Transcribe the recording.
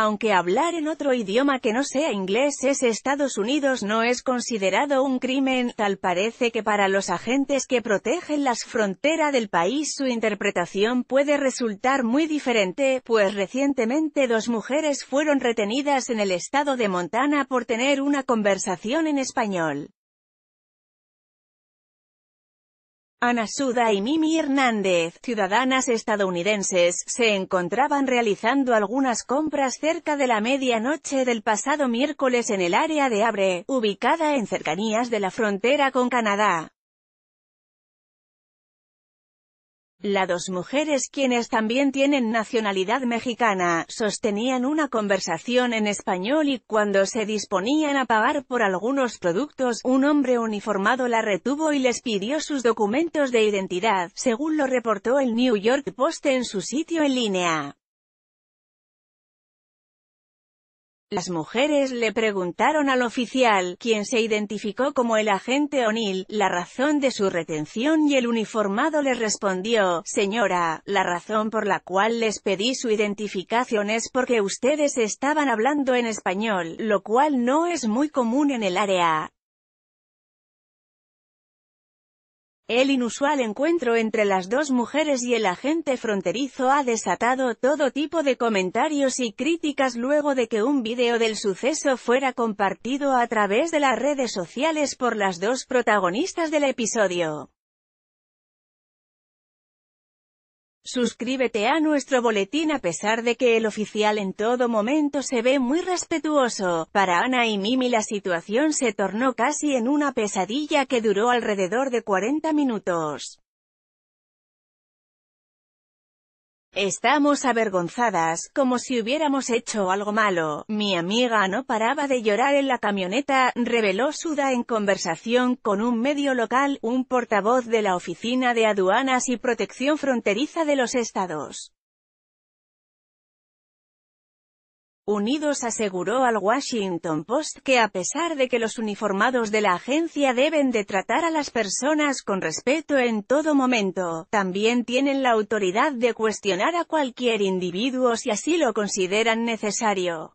Aunque hablar en otro idioma que no sea inglés es Estados Unidos no es considerado un crimen, tal parece que para los agentes que protegen las fronteras del país su interpretación puede resultar muy diferente, pues recientemente dos mujeres fueron retenidas en el estado de Montana por tener una conversación en español. Ana Suda y Mimi Hernández, ciudadanas estadounidenses, se encontraban realizando algunas compras cerca de la medianoche del pasado miércoles en el área de Abre, ubicada en cercanías de la frontera con Canadá. Las dos mujeres quienes también tienen nacionalidad mexicana, sostenían una conversación en español y cuando se disponían a pagar por algunos productos, un hombre uniformado la retuvo y les pidió sus documentos de identidad, según lo reportó el New York Post en su sitio en línea. Las mujeres le preguntaron al oficial, quien se identificó como el agente O'Neill, la razón de su retención y el uniformado le respondió, «Señora, la razón por la cual les pedí su identificación es porque ustedes estaban hablando en español, lo cual no es muy común en el área, El inusual encuentro entre las dos mujeres y el agente fronterizo ha desatado todo tipo de comentarios y críticas luego de que un video del suceso fuera compartido a través de las redes sociales por las dos protagonistas del episodio. Suscríbete a nuestro boletín a pesar de que el oficial en todo momento se ve muy respetuoso. Para Ana y Mimi la situación se tornó casi en una pesadilla que duró alrededor de 40 minutos. Estamos avergonzadas, como si hubiéramos hecho algo malo. Mi amiga no paraba de llorar en la camioneta, reveló Suda en conversación con un medio local, un portavoz de la Oficina de Aduanas y Protección Fronteriza de los Estados Unidos aseguró al Washington Post que a pesar de que los uniformados de la agencia deben de tratar a las personas con respeto en todo momento, también tienen la autoridad de cuestionar a cualquier individuo si así lo consideran necesario.